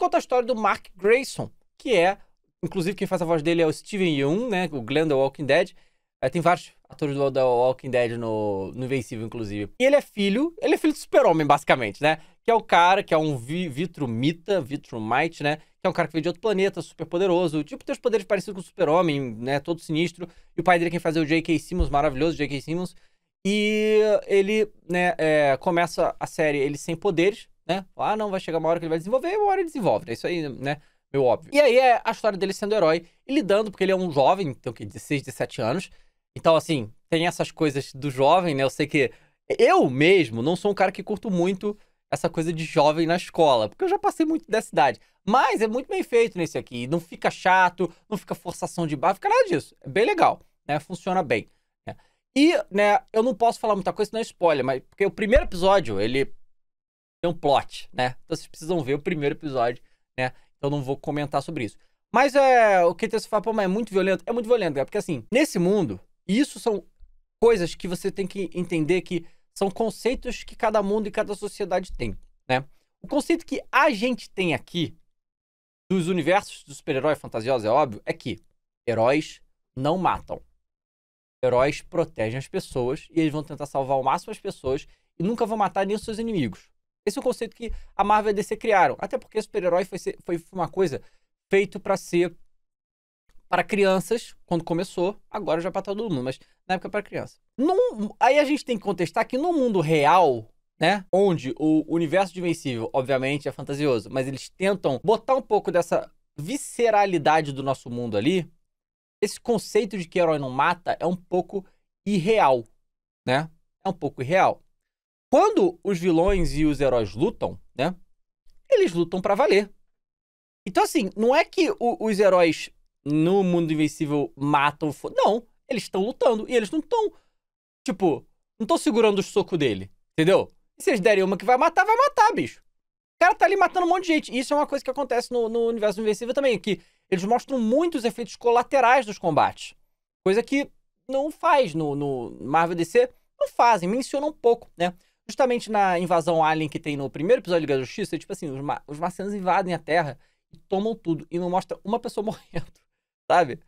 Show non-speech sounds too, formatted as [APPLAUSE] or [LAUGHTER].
conta a história do Mark Grayson, que é, inclusive quem faz a voz dele é o Steven Yeun, né, o Glenn The Walking Dead. É, tem vários atores do The Walking Dead no, no Invencível, inclusive. E ele é filho, ele é filho do super-homem, basicamente, né? Que é o cara, que é um vi, Vitrumita, Vitrumite, né? Que é um cara que veio de outro planeta, super poderoso. Tipo, tem os poderes parecidos com o super-homem, né? Todo sinistro. E o pai dele é quem fazia o J.K. Simmons, maravilhoso J.K. Simmons. E ele, né, é, começa a série ele sem poderes, né? Ah, não, vai chegar uma hora que ele vai desenvolver, uma hora ele desenvolve, né? Isso aí, né? Meu óbvio. E aí é a história dele sendo herói e lidando, porque ele é um jovem, tem o quê? 16, 17 anos. Então, assim, tem essas coisas do jovem, né? Eu sei que eu mesmo não sou um cara que curto muito essa coisa de jovem na escola, porque eu já passei muito dessa idade. Mas é muito bem feito nesse aqui. Não fica chato, não fica forçação de barra, fica nada disso. É bem legal, né? Funciona bem. Né? E, né, eu não posso falar muita coisa, senão é spoiler, mas porque o primeiro episódio, ele tem um plot, né? Então vocês precisam ver o primeiro episódio, né? Então, eu não vou comentar sobre isso. Mas é, o que você fala, pô, mas é muito violento. É muito violento, cara, porque assim, nesse mundo, isso são coisas que você tem que entender que são conceitos que cada mundo e cada sociedade tem, né? O conceito que a gente tem aqui dos universos dos super-heróis fantasiosos, é óbvio, é que heróis não matam. Heróis protegem as pessoas e eles vão tentar salvar o máximo as pessoas e nunca vão matar nem os seus inimigos. Esse é o conceito que a Marvel e a DC criaram. Até porque super-herói foi, foi uma coisa feito para ser para crianças, quando começou, agora já para todo mundo, mas na época é para criança. Num, aí a gente tem que contestar que no mundo real, né, onde o universo de Invencível, obviamente, é fantasioso, mas eles tentam botar um pouco dessa visceralidade do nosso mundo ali, esse conceito de que herói não mata é um pouco irreal, né? É um pouco irreal. Quando os vilões e os heróis lutam, né? Eles lutam para valer. Então, assim, não é que o, os heróis no mundo invencível matam. Não, eles estão lutando e eles não estão, tipo, não estão segurando o soco dele, entendeu? E se eles derem uma que vai matar, vai matar, bicho. O cara tá ali matando um monte de gente. Isso é uma coisa que acontece no, no universo invencível também, que eles mostram muitos efeitos colaterais dos combates. Coisa que não faz no, no Marvel DC, não fazem, mencionam um pouco, né? justamente na invasão alien que tem no primeiro episódio de Liga da Justiça, é tipo assim, os, ma os marcianos invadem a Terra e tomam tudo e não mostra uma pessoa [LAUGHS] morrendo, sabe?